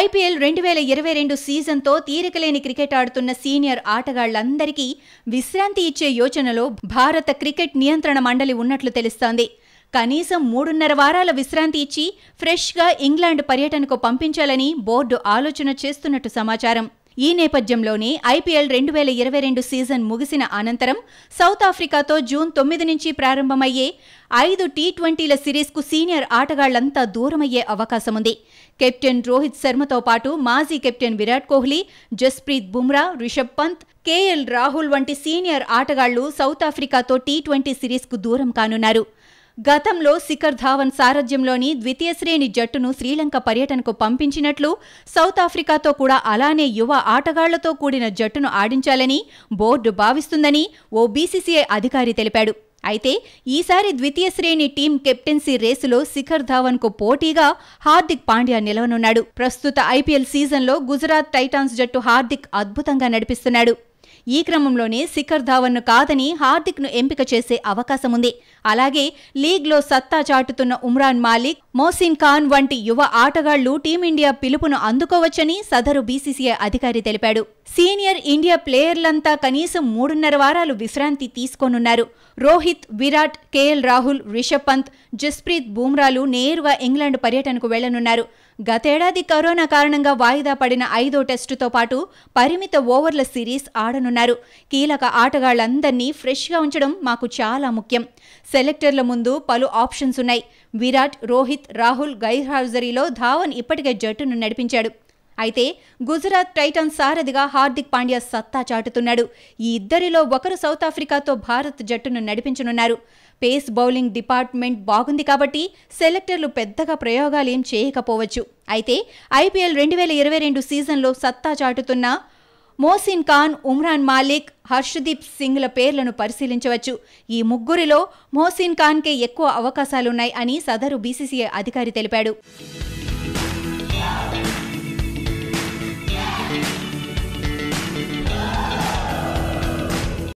IPL రెండు వేల ఇరవై రెండు సీజన్తో తీరికలేని క్రికెట్ ఆడుతున్న సీనియర్ ఆటగాళ్లందరికీ విశ్రాంతి ఇచ్చే యోచనలో భారత క్రికెట్ నియంత్రణ మండలి ఉన్నట్లు తెలుస్తోంది కనీసం మూడున్నర వారాల విశ్రాంతి ఇచ్చి ఫ్రెష్గా ఇంగ్లాండ్ పర్యటనకు పంపించాలని బోర్డు ఆలోచన చేస్తున్నట్టు సమాచారం ఈ నేపథ్యంలోనే ఐపీఎల్ రెండు వేల ఇరవై రెండు సీజన్ ముగిసిన అనంతరం సౌత్ ఆఫ్రికాతో జూన్ తొమ్మిది నుంచి ప్రారంభమయ్యే ఐదు టీ ట్వంటీల సిరీస్కు సీనియర్ ఆటగాళ్లంతా దూరమయ్యే అవకాశముంది కెప్టెన్ రోహిత్ శర్మతో పాటు మాజీ కెప్టెన్ విరాట్ కోహ్లీ జస్ప్రీత్ బుమ్రా రిషబ్ పంత్ కేఎల్ రాహుల్ వంటి సీనియర్ ఆటగాళ్లు సౌత్ ఆఫ్రికాతో టీ ట్వంటీ సిరీస్కు దూరం కానున్నారు గతంలో శిఖర్ ధావన్ సారథ్యంలోని ద్వితీయ శ్రేణి జట్టును శ్రీలంక పర్యటనకు పంపించినట్లు సౌత్ ఆఫ్రికాతో కూడా అలానే యువ ఆటగాళ్లతో కూడిన జట్టును ఆడించాలని బోర్డు భావిస్తుందని ఓ బీసీసీఐ అధికారి తెలిపాడు అయితే ఈసారి ద్వితీయ శ్రేణి టీం కెప్టెన్సీ రేసులో శిఖర్ ధావన్కు పోటీగా హార్దిక్ పాండ్యా నిలవనున్నాడు ప్రస్తుత ఐపీఎల్ సీజన్లో గుజరాత్ టైటాన్స్ జట్టు హార్దిక్ అద్భుతంగా నడిపిస్తున్నాడు ఈ క్రమంలోనే శిఖర్ ధావన్ను కాదని హార్దిక్ను ఎంపిక చేసే అవకాశం ఉంది అలాగే లీగ్లో సత్తా చాటుతున్న ఉమ్రాన్ మాలిక్ మోసిన్ ఖాన్ వంటి యువ ఆటగాళ్లు టీమిండియా పిలుపును అందుకోవచ్చని సదరు బీసీసీఐ అధికారి తెలిపాడు సీనియర్ ఇండియా ప్లేయర్లంతా కనీసం మూడున్నర వారాలు విశ్రాంతి తీసుకోనున్నారు రోహిత్ విరాట్ కేఎల్ రాహుల్ రిషబ్ పంత్ జస్ప్రీత్ బూమ్రాలు నేరుగా ఇంగ్లాండ్ పర్యటనకు వెళ్లనున్నారు గతేడాది కరోనా కారణంగా వాయిదా పడిన ఐదో టెస్టుతో పాటు పరిమిత ఓవర్ల సిరీస్ ఆడను రానున్నారు కీలక ఆటగాళ్లందరినీ ఫ్రెష్గా ఉంచడం మాకు చాలా ముఖ్యం సెలెక్టర్ల ముందు పలు ఆప్షన్స్ ఉన్నాయి విరాట్ రోహిత్ రాహుల్ గైర్ ధావన్ ఇప్పటికే జట్టును నడిపించాడు అయితే గుజరాత్ టైటన్ సారథిగా హార్దిక్ పాండ్యా సత్తా చాటుతున్నాడు ఈ ఇద్దరిలో ఒకరు సౌత్ ఆఫ్రికాతో భారత్ జట్టును నడిపించనున్నారు పేస్ బౌలింగ్ డిపార్ట్మెంట్ బాగుంది కాబట్టి సెలెక్టర్లు పెద్దగా ప్రయోగాలు ఏం చేయకపోవచ్చు అయితే ఐపీఎల్ రెండు వేల ఇరవై రెండు సీజన్లో సత్తా చాటుతున్న మోసిన్ ఖాన్ ఉమ్రాన్ మాలిక్ హర్షదీప్ సింగ్ల పేర్లను పరిశీలించవచ్చు ఈ ముగ్గురిలో మోసిన్ ఖాన్కే ఎక్కువ అవకాశాలున్నాయి అని సదరు బీసీసీఐ అధికారి తెలిపాడు